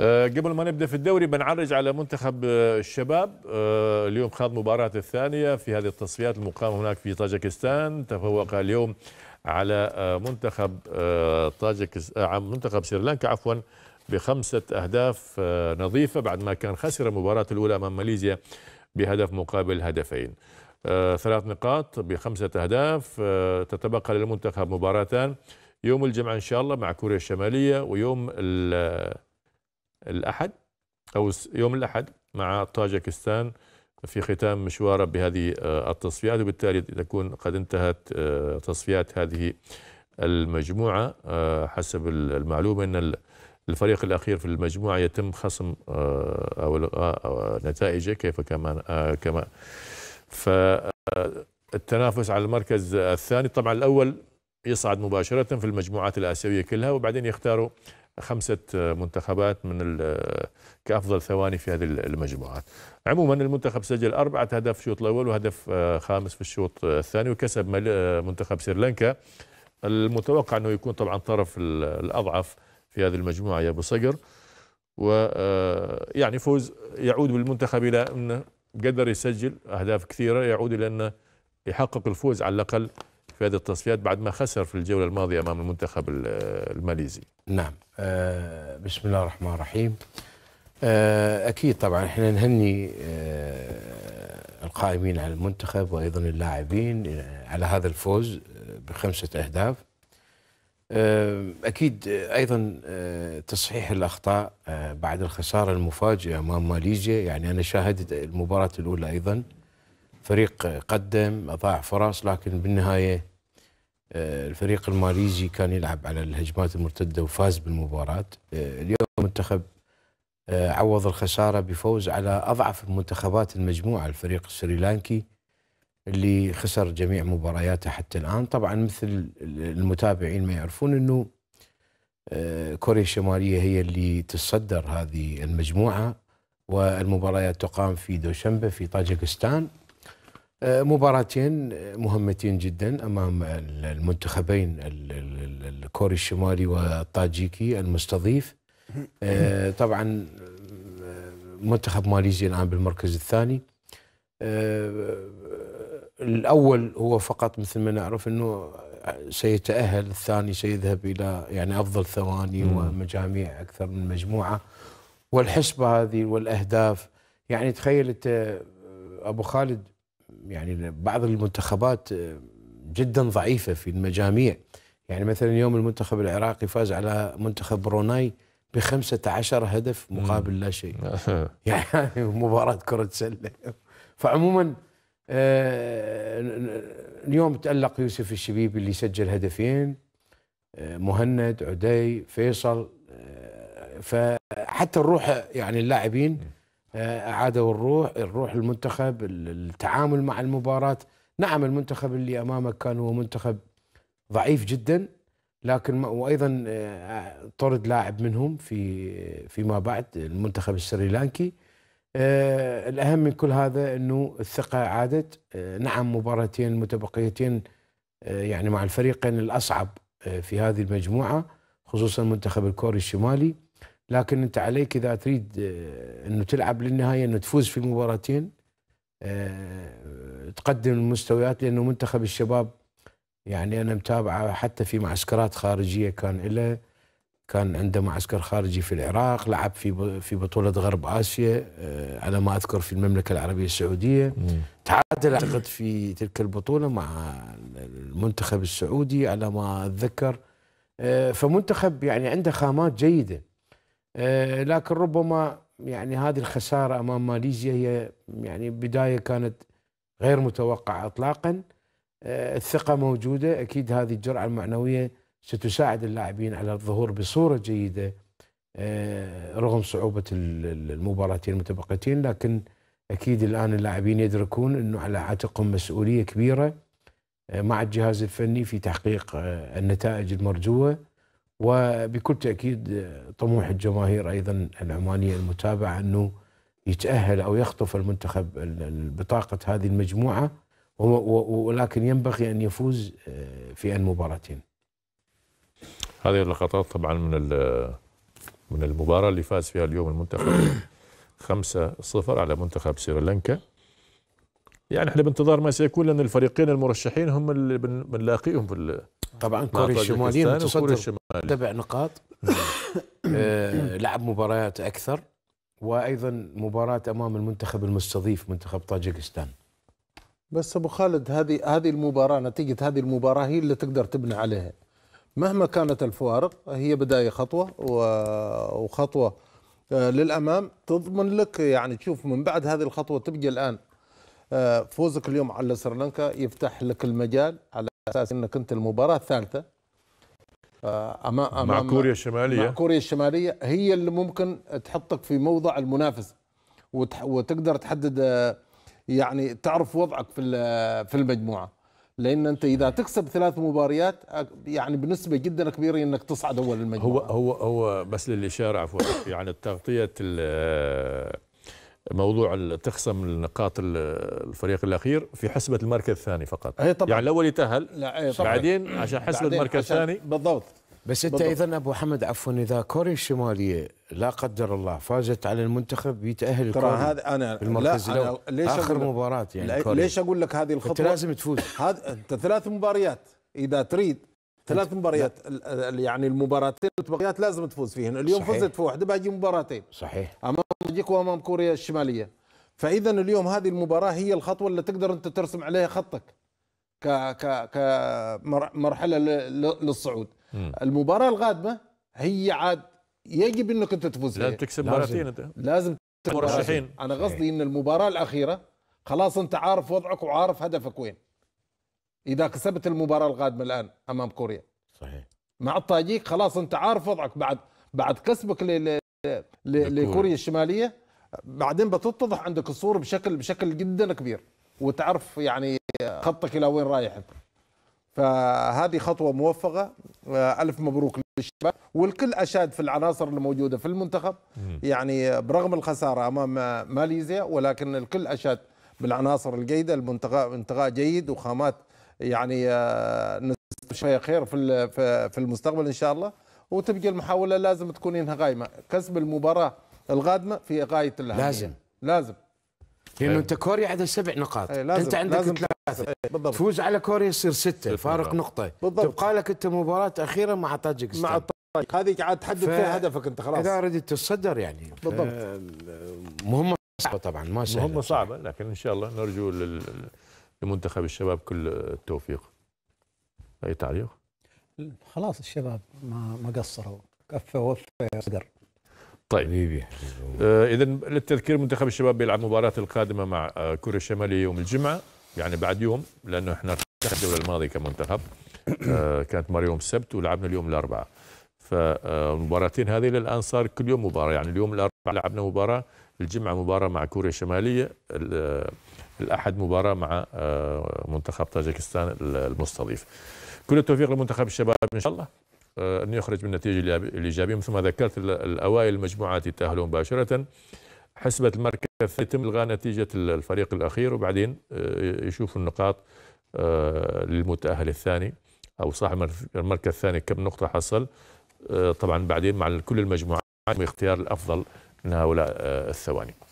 آه، قبل ما نبدا في الدوري بنعرج على منتخب آه، الشباب آه، اليوم خاض مباراة الثانية في هذه التصفيات المقامة هناك في طاجكستان تفوق اليوم على منتخب طاجكس منتخب سريلانكا عفوا بخمسة أهداف نظيفة بعد ما كان خسر المباراة الأولى أمام ماليزيا بهدف مقابل هدفين ثلاث نقاط بخمسة أهداف تتبقى للمنتخب مباراتان يوم الجمعة إن شاء الله مع كوريا الشمالية ويوم الأحد أو يوم الأحد مع طاجكستان في ختام مشواره بهذه آه، التصفيات وبالتالي تكون قد انتهت آه، تصفيات هذه المجموعة آه، حسب المعلومة أن الفريق الأخير في المجموعة يتم خصم أو نتائجه كيف كما كما فالتنافس على المركز الثاني طبعا الأول يصعد مباشرة في المجموعات الآسيوية كلها وبعدين يختاروا خمسة منتخبات من كأفضل ثواني في هذه المجموعات عموما المنتخب سجل أربعة أهداف في الشوط الأول وهدف آه، خامس في الشوط الثاني وكسب آه، منتخب سريلانكا المتوقع أنه يكون طبعا طرف الأضعف في هذه المجموعة يا أبو صقر ويعني آه، فوز يعود بالمنتخب إلى أنه قدر يسجل أهداف كثيرة يعود إلى أنه يحقق الفوز على الأقل في هذه التصفيات بعد ما خسر في الجولة الماضية أمام المنتخب الماليزي نعم آه بسم الله الرحمن الرحيم آه أكيد طبعا احنا نهني آه القائمين على المنتخب وأيضا اللاعبين آه، على هذا الفوز آه، بخمسة أهداف آه، أكيد أيضا تصحيح الأخطاء بعد الخسارة المفاجئة أمام ماليزيا يعني أنا شاهدت المباراة الأولى أيضا فريق قدم اضاع فرص لكن بالنهايه آه، الفريق الماليزي كان يلعب على الهجمات المرتده وفاز بالمباراه آه، اليوم المنتخب آه، عوض الخساره بفوز على اضعف المنتخبات المجموعه الفريق السريلانكي اللي خسر جميع مبارياته حتى الان طبعا مثل المتابعين ما يعرفون انه كوريا الشماليه هي اللي تتصدر هذه المجموعه والمباريات تقام في دوشنبه في طاجكستان آه، مباراتين آه، مهمتين جدا امام المنتخبين الكوري الشمالي والطاجيكي المستضيف آه، طبعا منتخب ماليزيا الان بالمركز الثاني الاول هو فقط مثل ما نعرف انه سيتاهل الثاني سيذهب الى يعني افضل ثواني ومجاميع اكثر من مجموعه والحسبه هذه والاهداف يعني تخيل انت ابو خالد يعني بعض المنتخبات آه، جدا ضعيفه في المجاميع يعني مثلا يوم المنتخب العراقي فاز على منتخب بروناي ب 15 هدف مقابل لا شيء يعني مباراه كره سله فعموما آه، اليوم تألق يوسف الشبيبي اللي سجل هدفين آه، مهند عدي فيصل فحتى الروح يعني اللاعبين اعادوا الروح الروح المنتخب التعامل مع المباراه نعم المنتخب اللي امامك كان هو منتخب ضعيف جدا لكن وايضا آه، طرد لاعب منهم في فيما بعد المنتخب السريلانكي آه، الاهم من كل هذا انه الثقه عادت آه، نعم مباراتين متبقيتين يعني مع الفريقين الاصعب في هذه المجموعه خصوصا المنتخب الكوري الشمالي لكن انت عليك اذا تريد آه، انه تلعب للنهايه انه تفوز في المباراتين آه، تقدم المستويات لانه منتخب الشباب يعني انا متابعه حتى في معسكرات خارجيه كان له كان عنده معسكر خارجي في العراق لعب في في بطوله غرب اسيا آه، على ما اذكر في المملكه العربيه السعوديه تعادل اعتقد في تلك البطوله مع المنتخب السعودي على ما اتذكر فمنتخب يعني عنده خامات جيده آه، لكن ربما يعني هذه الخسارة أمام ماليزيا هي يعني بداية كانت غير متوقعة إطلاقا آه، الثقة موجودة أكيد هذه الجرعة المعنوية ستساعد اللاعبين على الظهور بصورة جيدة آه، رغم صعوبة المباراتين المتبقيتين لكن أكيد الآن اللاعبين يدركون أنه على عاتقهم مسؤولية كبيرة مع الجهاز الفني في تحقيق النتائج المرجوة وبكل تاكيد طموح الجماهير ايضا العمانيه المتابعه انه يتاهل او يخطف المنتخب بطاقه هذه المجموعه ولكن ينبغي ان يفوز آه، في المباراتين. هذه اللقطات طبعا من من المباراه اللي فاز فيها اليوم المنتخب 5-0 على منتخب سريلانكا. يعني احنا بانتظار ما سيكون لان الفريقين المرشحين هم اللي بنلاقيهم في طبعا كوريا الشماليه متصدر سبع نقاط نعم. آه، لعب مباريات اكثر وايضا مباراه امام المنتخب المستضيف منتخب طاجكستان بس ابو خالد هذه هذه المباراه نتيجه هذه المباراه هي اللي تقدر تبني عليها مهما كانت الفوارق هي بدايه خطوه وخطوه آه، للامام تضمن لك يعني تشوف من بعد هذه الخطوه تبقى الان آه، فوزك اليوم على سريلانكا يفتح لك المجال على اساس انك انت المباراه الثالثه آه، امام مع كوريا الشماليه مع كوريا الشماليه هي اللي ممكن تحطك في موضع المنافسه وتقدر تحدد آه، يعني تعرف وضعك في في المجموعه لان انت اذا تكسب ثلاث مباريات آه، يعني بنسبه جدا كبيره انك تصعد اول المجموعه هو هو هو بس للاشاره عفوا يعني تغطيه موضوع تخصم النقاط الفريق الاخير في حسبه المركز الثاني فقط أي طبعا. يعني الاول يتاهل بعدين عشان حسبه المركز الثاني بالضبط بس انت اذا ابو حمد عفوا اذا كوريا الشماليه لا قدر الله فازت على المنتخب بيتاهل ترى هذا انا لا أنا ليش اخر مباراه يعني ليش اقول لك هذه الخطوه انت لازم تفوز هذا انت ثلاث مباريات اذا تريد ثلاث مباريات يعني المباراتين المتبقيات لازم تفوز فيهن اليوم صحيح. فزت في واحده باقي مباراتين صحيح امام بلجيكا وامام كوريا الشماليه فاذا اليوم هذه المباراه هي الخطوه اللي تقدر انت ترسم عليها خطك ك ك كمرحله للصعود م. المباراه القادمه هي عاد يجب انك انت تفوز لازم تكسب مباراتين انت لازم مرشحين انا قصدي ان المباراه الاخيره خلاص انت عارف وضعك وعارف هدفك وين اذا كسبت المباراه القادمه الان امام كوريا صحيح مع الطاجيك خلاص انت عارف وضعك بعد بعد كسبك ل لكوريا الشماليه بعدين بتتضح عندك الصوره بشكل بشكل جدا كبير وتعرف يعني خطك الى وين رايح انت فهذه خطوه موفقه آه، الف مبروك للشباب والكل اشاد في العناصر الموجوده في المنتخب يعني برغم الخساره امام ماليزيا ولكن الكل اشاد بالعناصر الجيده المنتخب جيد وخامات يعني آه، شويه خير في في المستقبل ان شاء الله وتبقى المحاوله لازم تكون انها قايمه كسب المباراه القادمه في غايه الاهميه لازم لازم لانه انت كوريا عندها سبع نقاط لازم. انت عندك لازم ثلاثه بالضبط. تفوز على كوريا يصير سته فارق نقطه بالضبط. تبقى لك انت مباراه اخيره مع طاجكستان مع طاجكستان هذه عاد تحدد ف... فيها هدفك انت خلاص اذا اردت تتصدر يعني بالضبط مهمه صعبه طبعا ما سهله مهمه صعبه لكن ان شاء الله نرجو لل... لمنتخب الشباب كل التوفيق اي تعليق خلاص الشباب ما ما قصروا كفى وفه صدر طيب آه اذا للتذكير منتخب الشباب بيلعب مباراه القادمه مع آه كوريا الشماليه يوم الجمعه يعني بعد يوم لانه احنا الجوله الماضيه كمنتخب آه كانت مباراه يوم السبت ولعبنا اليوم الاربعاء فالمباراتين آه، هذه للان صار كل يوم مباراه يعني اليوم الاربعاء لعبنا مباراة الجمعة مباراة مع كوريا الشمالية الأحد مباراة مع آه، منتخب طاجكستان المستضيف كل التوفيق لمنتخب الشباب إن شاء الله آه، أنه يخرج بالنتيجة الإيجابية مثل ما ذكرت الأوائل المجموعات يتأهلوا مباشرة حسبة المركز يتم إلغاء نتيجة الفريق الأخير وبعدين آه، يشوفوا النقاط للمتأهل الثاني أو صاحب المركز الثاني كم نقطة حصل طبعا بعدين مع كل المجموعات يتم اختيار الأفضل من هؤلاء آه، الثواني